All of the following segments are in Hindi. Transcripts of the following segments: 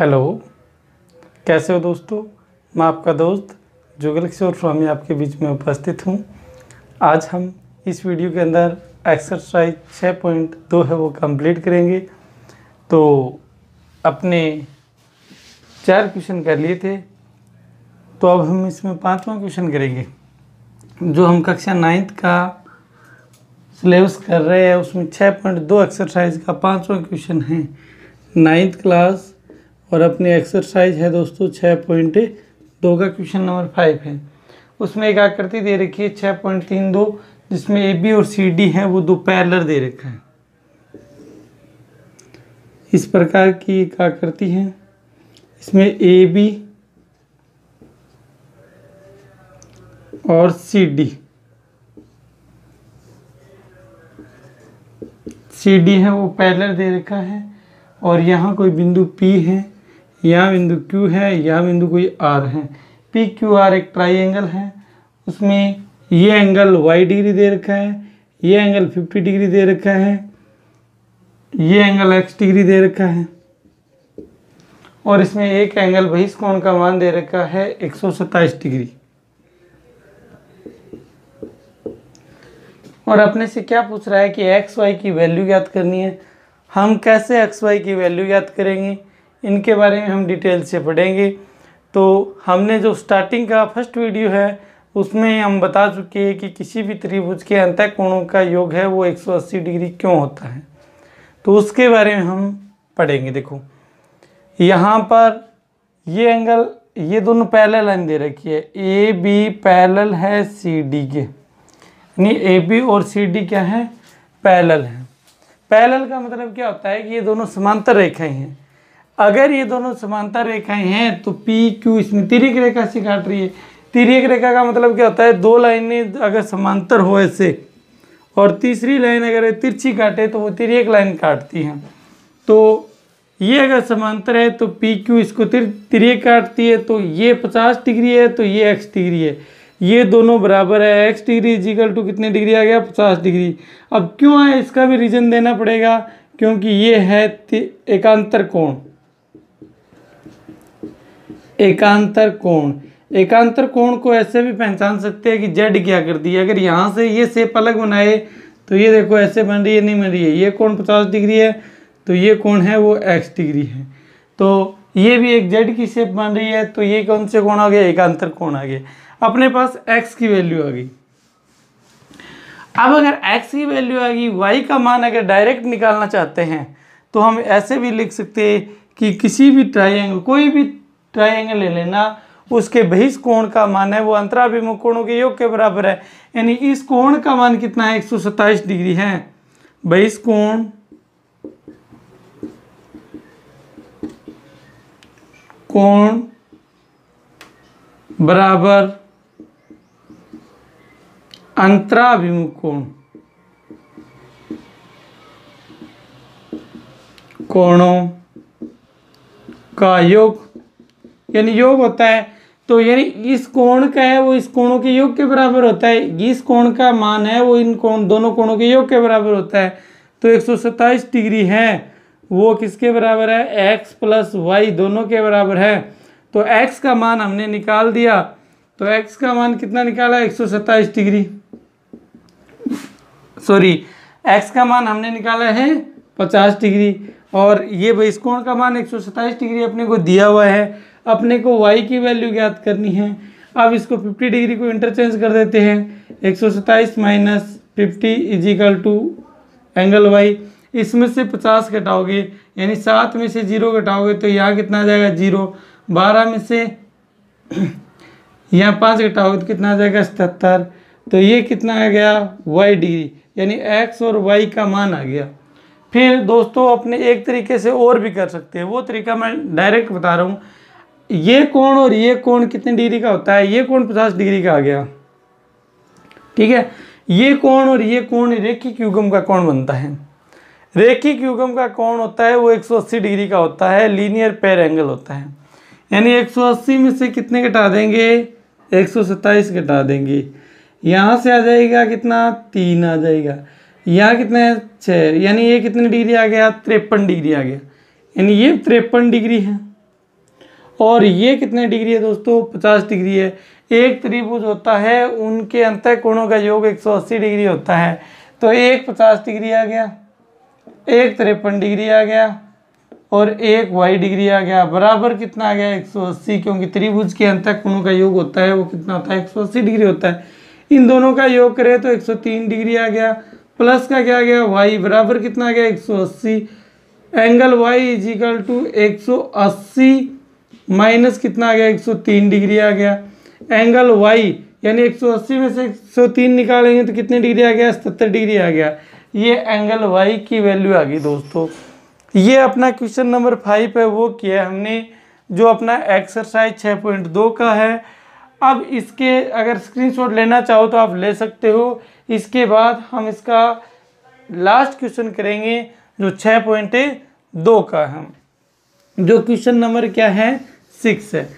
हेलो कैसे हो दोस्तों मैं आपका दोस्त जुगल किशोर स्वामी आपके बीच में उपस्थित हूँ आज हम इस वीडियो के अंदर एक्सरसाइज 6.2 है वो कंप्लीट करेंगे तो अपने चार क्वेश्चन कर लिए थे तो अब हम इसमें पांचवा क्वेश्चन करेंगे जो हम कक्षा नाइन्थ का सिलेबस कर रहे हैं उसमें 6.2 एक्सरसाइज का पांचवा क्वेश्चन है नाइन्थ क्लास और अपनी एक्सरसाइज है दोस्तों छः पॉइंट दो का क्वेश्चन नंबर फाइव है उसमें एक आकृति दे रखी है छः पॉइंट तीन दो जिसमें ए बी और सी डी है वो दो पैरलर दे रखा है इस प्रकार की एक आकृति है इसमें ए बी और सी डी सी डी है वो पैरलर दे रखा है और यहाँ कोई बिंदु पी है यह बिंदु Q है यह बिंदु कोई R है पी क्यू आर एक ट्राइंगल है उसमें ये एंगल y डिग्री दे रखा है ये एंगल 50 डिग्री दे रखा है ये एंगल x डिग्री दे रखा है और इसमें एक एंगल बहिष कोण का मान दे रखा है एक डिग्री और अपने से क्या पूछ रहा है कि एक्स वाई की वैल्यू ज्ञात करनी है हम कैसे एक्स वाई की वैल्यू ज्ञात करेंगे इनके बारे में हम डिटेल से पढ़ेंगे तो हमने जो स्टार्टिंग का फर्स्ट वीडियो है उसमें हम बता चुके हैं कि किसी भी त्रिभुज के अंत कोणों का योग है वो 180 डिग्री क्यों होता है तो उसके बारे में हम पढ़ेंगे देखो यहाँ पर ये एंगल ये दोनों पैरल लाइन दे रखी है ए बी पैरल है सी डी के यानी ए बी और सी डी क्या है पैरल है पैरल का मतलब क्या होता है कि ये दोनों समांतर रेखाएं हैं अगर ये दोनों समांतर रेखाएं हैं तो पी क्यू इसमें तिरिक रेखा से काट रही है तिरिक रेखा का मतलब क्या होता है दो लाइनें अगर समांतर हो ऐसे और तीसरी लाइन अगर तिरछी काटे तो वो तिरिक लाइन काटती हैं तो ये अगर समांतर है तो पी क्यू इसको तिर तिरिय काटती है तो ये पचास डिग्री है तो ये एक्स डिग्री है ये दोनों बराबर है एक्स डिग्री इजिकल टू कितने डिग्री आ गया पचास डिग्री अब क्यों आए इसका भी रीज़न देना पड़ेगा क्योंकि ये है एकांतर कोण एकांतर कोण एकांतर कोण को ऐसे भी पहचान सकते हैं कि जेड क्या कर दिया अगर यहाँ से ये सेप अलग बनाए तो ये देखो ऐसे बन रही है नहीं बन रही है ये कोण पचास डिग्री है तो ये कोण है वो एक्स डिग्री है तो ये भी एक जेड की शेप बन रही है तो ये कौन से कोण आ गया एकांतर कोण आ गया अपने पास एक्स की वैल्यू आ गई अब अगर एक्स की वैल्यू आ गई वाई का मान अगर डायरेक्ट निकालना चाहते हैं तो हम ऐसे भी लिख सकते हैं कि किसी भी ट्राइंगल कोई भी ट्राइंगल ले लेना उसके बहिष कोण का मान है वो अंतराभिमुख कोणों के योग के बराबर है यानी इस कोण का मान कितना है एक डिग्री है बहिष कोण कोण बराबर अंतराभिमुख कोण कोणों का योग यानी योग होता है तो यानी इस कोण का है वो इस कोणों के योग के बराबर होता है इस कोण का मान है वो इन कोण दोनों कोणों के योग के बराबर होता है तो एक डिग्री है वो किसके बराबर है एक्स प्लस वाई दोनों के बराबर है तो एक्स का मान हमने निकाल दिया तो एक्स का मान कितना निकाला एक डिग्री सॉरी एक्स का मान हमने निकाला है 50 डिग्री और ये भाई इस कोण का मान एक डिग्री अपने को दिया हुआ है अपने को वाई की वैल्यू ज्ञात करनी है अब इसको फिफ्टी डिग्री को इंटरचेंज कर देते हैं एक सौ सत्ताईस minus fifty equal to angle Y इसमें से पचास घटाओगे यानी सात में से जीरो घटाओगे तो यहाँ कितना आ जाएगा जीरो बारह में से यहाँ पाँच घटाओगे तो कितना आ जाएगा सतहत्तर तो ये कितना आ गया वाई डिग्री यानी एक्स और वाई का मान आ गया फिर दोस्तों अपने एक तरीके से और भी कर सकते हैं वो तरीका मैं डायरेक्ट बता रहा हूँ ये कोण और ये कोण कितने डिग्री का होता है ये कोण पचास डिग्री का आ गया ठीक है ये कोण और ये कोण रेखी क्यूगम का कोण बनता है रेखी क्यूगम का कोण होता है वो 180 डिग्री का होता है लीनियर पैर एंगल होता है यानी 180 में से कितने घटा देंगे 127 घटा देंगे यहाँ से आ जाएगा कितना तीन आ जाएगा यहाँ कितना है छः यानी ये कितने डिग्री आ गया तिरपन डिग्री आ गया यानी ये तिरपन डिग्री है और ये कितने डिग्री है दोस्तों पचास डिग्री है एक त्रिभुज होता है उनके अंत कोणों का योग अस्सी डिग्री होता है तो एक पचास डिग्री आ गया एक तिरपन डिग्री आ गया और एक वाई डिग्री आ गया बराबर कितना आ गया 180 क्योंकि त्रिभुज के अंत कोणों का योग होता है वो कितना होता है 180 डिग्री होता है इन दोनों का योग करें तो 103 डिग्री आ गया प्लस का क्या आ गया वाई बराबर कितना आ गया 180 एंगल वाई इजिकल टू अस्सी माइनस कितना आ गया 103 डिग्री आ गया एंगल वाई यानी 180 में से 103 निकालेंगे तो कितने डिग्री आ गया सत्तर डिग्री आ गया ये एंगल वाई की वैल्यू आ गई दोस्तों ये अपना क्वेश्चन नंबर फाइव है वो किया हमने जो अपना एक्सरसाइज छः पॉइंट दो का है अब इसके अगर स्क्रीनशॉट लेना चाहो तो आप ले सकते हो इसके बाद हम इसका लास्ट क्वेश्चन करेंगे जो छः पॉइंट दो का है जो क्वेश्चन नंबर क्या है सिक्स है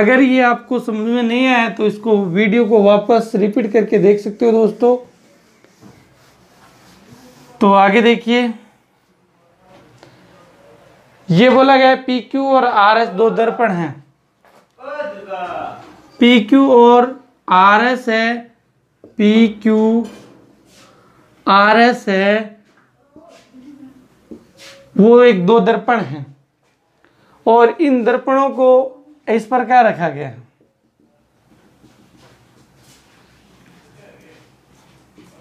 अगर ये आपको समझ में नहीं आया तो इसको वीडियो को वापस रिपीट करके देख सकते हो दोस्तों तो आगे देखिए ये बोला गया पी क्यू और आर एस दो दर्पण हैं पी क्यू और आर एस है पी क्यू आर एस है वो एक दो दर्पण है और इन दर्पणों को इस पर क्या रखा गया है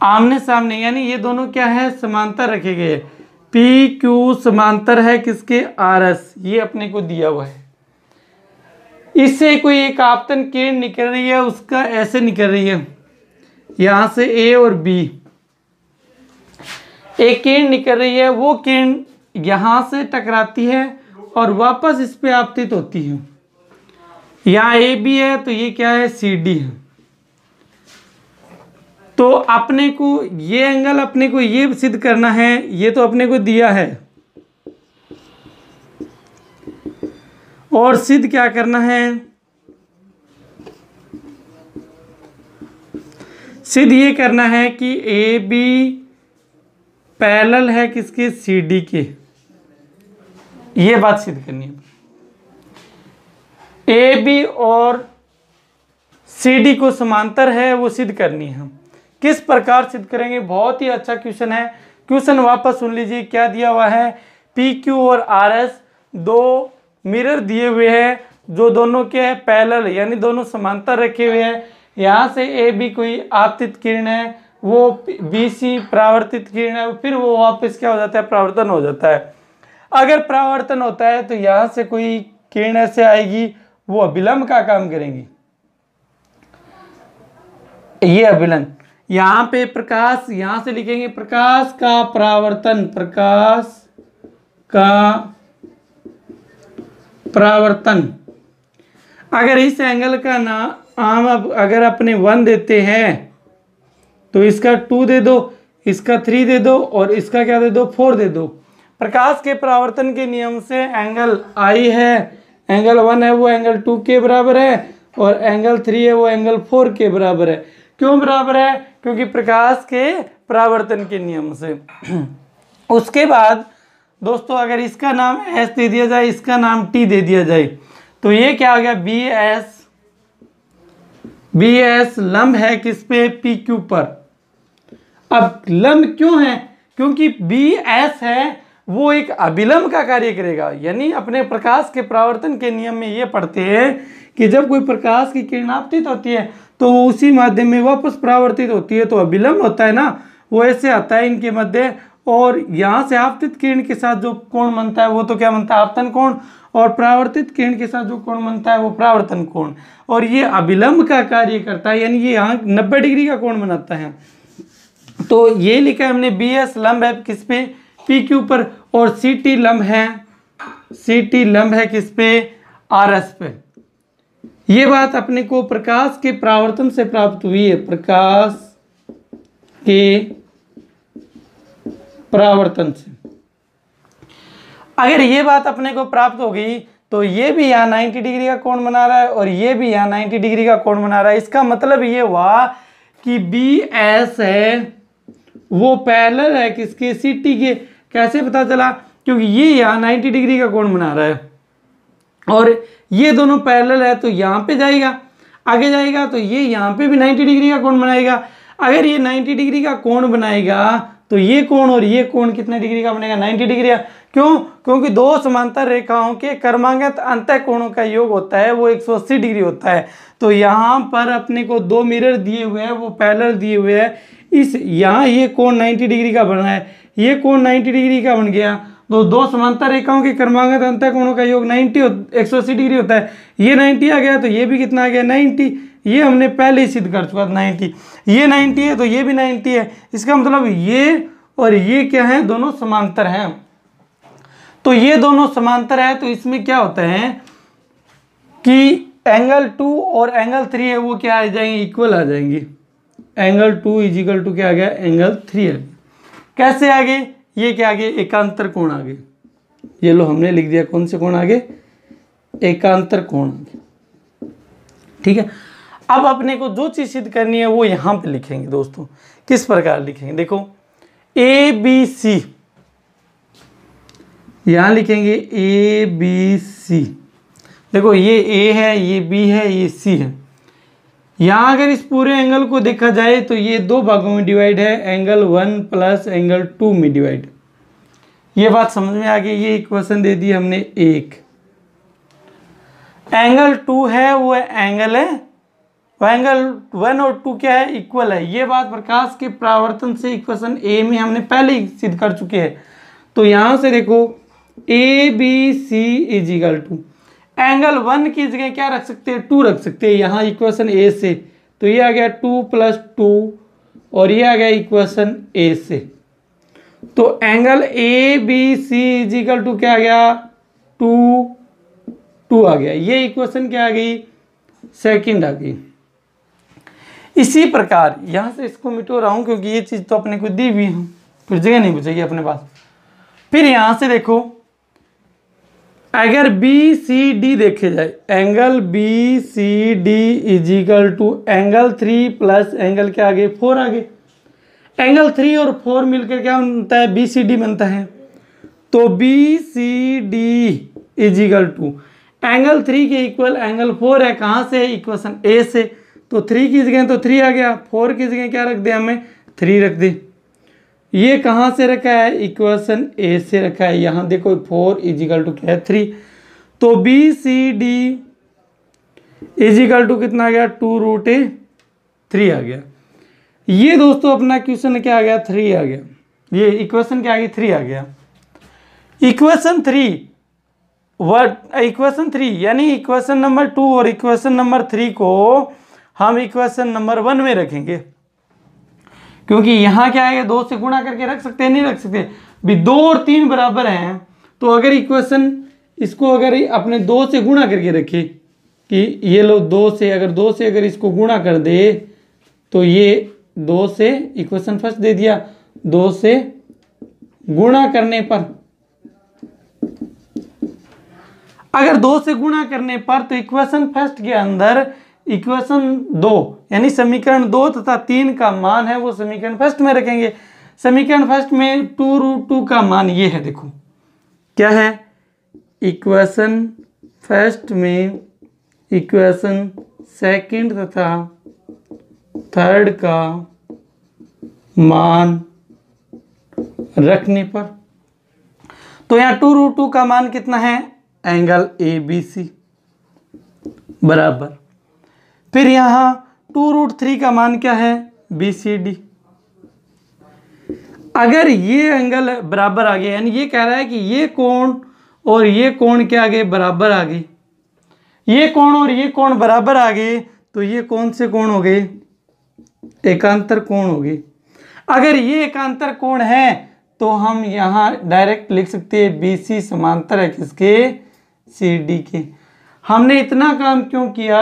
आमने सामने यानी ये दोनों क्या है समांतर रखे गए पी क्यू समांतर है किसके आर एस ये अपने को दिया हुआ है इससे कोई एक आपतन किरण निकल रही है उसका ऐसे निकल रही है यहां से ए और बी एक किरण निकल रही है वो किरण यहां से टकराती है और वापस इस पर आपतित होती है यहाँ ए बी है तो ये क्या है सी डी है तो अपने को ये एंगल अपने को ये सिद्ध करना है ये तो अपने को दिया है और सिद्ध क्या करना है सिद्ध ये करना है कि ए बी पैरल है किसके सी डी के ये बात सिद्ध करनी है ए बी और सी डी को समांतर है वो सिद्ध करनी है किस प्रकार सिद्ध करेंगे बहुत ही अच्छा क्वेश्चन है क्वेश्चन वापस सुन लीजिए क्या दिया हुआ है पी क्यू और आर एस दो मिरर दिए हुए हैं जो दोनों के हैं पैरेलल यानी दोनों समांतर रखे हुए हैं यहाँ से ए बी कोई आपतित किरण है वो बी सी परावर्तित किरण है फिर वो वापस क्या हो जाता है प्रावर्तन हो जाता है अगर प्रावर्तन होता है तो यहां से कोई किरण ऐसे आएगी वो अभिलंब का काम करेंगी ये अभिलंब यहां पे प्रकाश यहां से लिखेंगे प्रकाश का प्रावर्तन प्रकाश का प्रावर्तन अगर इस एंगल का ना आम अब अगर अपने वन देते हैं तो इसका टू दे दो इसका थ्री दे दो और इसका क्या दे दो फोर दे दो प्रकाश के परावर्तन के नियम से एंगल आई है एंगल वन है वो एंगल टू के बराबर है और एंगल थ्री है वो एंगल फोर के बराबर है क्यों बराबर है क्योंकि प्रकाश के परावर्तन के नियम से उसके बाद दोस्तों अगर इसका नाम एस दे दिया जाए इसका नाम टी दे दिया जाए तो ये क्या हो गया बी एस बी एस लंब है किस पे पी क्यू पर अब लंब क्यों है क्योंकि बी एस है वो एक अविलंब का कार्य करेगा यानी अपने प्रकाश के प्रावर्तन के नियम में ये पढ़ते हैं कि जब कोई प्रकाश की किरण आपतित होती है तो उसी माध्यम में वापस प्रावर्तित होती है तो अविलंब होता है ना वो ऐसे आता है इनके मध्य और यहाँ से आपतित किरण के साथ जो कोण बनता है वो तो क्या बनता है आपतन कोण और प्रावर्तित किरण के साथ जो कोण बनता है वो प्रावर्तन कोण और ये अविलंब का कार्य करता है यानी ये यहाँ नब्बे डिग्री का कोण बनाता है तो ये लिखा है हमने बी एस लंब है किस पे पी के ऊपर और सी टी लम्ब है सी टी लम्ब है किस पे आर एस पे ये बात अपने को प्रकाश के प्रावर्तन से प्राप्त हुई है प्रकाश के प्रावर्तन से अगर ये बात अपने को प्राप्त होगी तो ये भी यहाँ 90 डिग्री का कोण बना रहा है और ये भी यहाँ 90 डिग्री का कोण बना रहा है इसका मतलब ये हुआ कि बी एस है वो पैरेलल है किसके सी टी के कैसे पता चला क्योंकि ये यहाँ नाइन्टी डिग्री का कोण बना रहा है और ये दोनों पैरेलल है तो यहाँ पे जाएगा आगे जाएगा तो ये यहाँ पे भी 90 डिग्री का कोण बनाएगा अगर ये 90 डिग्री का कोण बनाएगा तो ये कोण और ये कोण कितने डिग्री का बनेगा 90 डिग्री का क्यों क्योंकि दो समांतर रेखाओं के कर्मांगत अंत कोणों का योग होता है वो एक डिग्री होता है तो यहाँ पर अपने को दो मिरर दिए हुए हैं वो पैरल दिए हुए हैं इस यहाँ ये कोण नाइन्टी डिग्री का बना है ये कौन नाइन्टी डिग्री का बन गया तो दो समांतर रेखाओं के क्रमांगत तो अंत कोणों का योग 90 एक सौ अस्सी डिग्री होता है ये 90 आ गया तो ये भी कितना आ गया 90 ये हमने पहले ही सिद्ध कर चुका था 90 ये 90 है तो ये भी 90 है इसका मतलब ये और ये क्या है दोनों समांतर हैं तो ये दोनों समांतर है तो इसमें क्या होता है कि एंगल टू और एंगल थ्री है वो क्या आ जाएंगे इक्वल आ जाएंगे एंगल टू इजिकल टू क्या आ गया एंगल थ्री है कैसे आगे ये क्या आगे एकांतर कोण आगे ये लो हमने लिख दिया कौन से कोण आगे एकांतर कोण आगे ठीक है अब अपने को जो चीज़ सिद्ध करनी है वो यहां पे लिखेंगे दोस्तों किस प्रकार लिखेंगे देखो ए बी सी यहां लिखेंगे ए बी सी देखो ये ए है ये बी है ये सी है यहाँ अगर इस पूरे एंगल को देखा जाए तो ये दो भागों में डिवाइड है angle one plus angle two में डिवाइड ये बात समझ में आ गई ये इक्वेशन दे दी हमने एक एंगल टू है वो एंगल है वो एंगल वन और टू क्या है इक्वल है ये बात प्रकाश के प्रावर्तन से इक्वेशन ए में हमने पहले ही सिद्ध कर चुके हैं तो यहाँ से देखो A B C equal to angle one की जगह क्या रख सकते हैं टू रख सकते हैं यहाँ इक्वेशन ए से तो ये आ गया टू प्लस टू और ये आ गया इक्वेशन ए से तो angle A B C equal to क्या आ गया टू टू आ गया ये इक्वेशन क्या आ गई सेकंड आ गई इसी प्रकार यहाँ से इसको मिटो रहा हूँ क्योंकि ये चीज़ तो अपने को दी हुई है फिर जगह नहीं बुझेगी अपने पास फिर यहाँ से देखो अगर बी सी डी देखे जाए angle B C D is equal to angle three plus angle के आगे फोर आगे एंगल थ्री और फोर मिलकर क्या बनता है बी सी डी बनता है तो B C D is equal to angle three के इक्वल एंगल फोर है कहाँ से है इक्वेशन ए से तो थ्री की जगह तो थ्री आ गया फोर की जगह क्या रख दे हमें थ्री रख दे ये कहाँ से रखा है इक्वेशन ए से रखा है यहाँ देखो फोर इजिकल टू क्या है थ्री तो B C D is equal to कितना आ गया टू रूट ए थ्री आ गया ये दोस्तों अपना क्वेश्चन क्या आ गया थ्री आ गया ये इक्वेशन क्या आ गई थ्री आ गया equation three word equation three यानी इक्वेशन नंबर टू और इक्वेशन नंबर थ्री को हम इक्वेशन नंबर वन में रखेंगे क्योंकि यहाँ क्या है दो से गुणा करके रख सकते हैं नहीं रख सकते भी दो और तीन बराबर हैं तो अगर इक्वेशन इसको अगर अपने दो से गुणा करके रखे कि ये लो दो से अगर दो से अगर इसको गुणा कर दे तो ये दो से इक्वेशन फर्स्ट दे दिया दो से गुणा करने पर अगर दो से गुणा करने पर तो इक्वेशन फर्स्ट के अंदर इक्वेशन दो यानी समीकरण दो तथा तीन का मान है वो समीकरण फर्स्ट में रखेंगे समीकरण फर्स्ट में टू रूट टू का मान ये है देखो क्या है इक्वेशन फर्स्ट में इक्वेशन सेकंड तथा थर्ड का मान रखने पर तो यहाँ टू रूट टू का मान कितना है एंगल ए बी सी बराबर फिर यहाँ टू रूट थ्री का मान क्या है बी सी डी अगर ये एंगल बराबर आ गया यानी ये कह रहा है कि ये कोण और ये कोण क्या आ गए बराबर आ गए ये कोण और ये कोण बराबर आ गए तो ये कौन से कोण हो गए एकांतर कोण हो गए अगर ये एकांतर कोण है तो हम यहाँ डायरेक्ट लिख सकते हैं बी सी समांतर है किसके सी डी के हमने इतना काम क्यों किया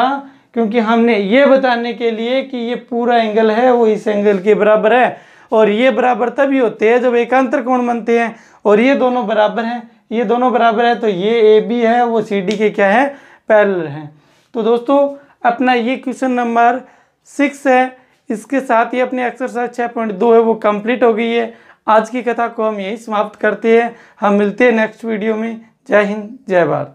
क्योंकि हमने ये बताने के लिए कि ये पूरा एंगल है वो इस एंगल के बराबर है और ये बराबर तभी होते हैं जब एकांतर कोण बनते हैं और ये दोनों बराबर हैं ये दोनों बराबर है तो ये ए बी है वो सी डी के क्या है पैरल हैं तो दोस्तों अपना ये क्वेश्चन नंबर सिक्स है इसके साथ ही अपनी एक्सरसाइज छः पॉइंट दो है वो कंप्लीट हो गई है आज की कथा को हम यही समाप्त करते हैं हम मिलते हैं नेक्स्ट वीडियो में जय हिंद जय भारत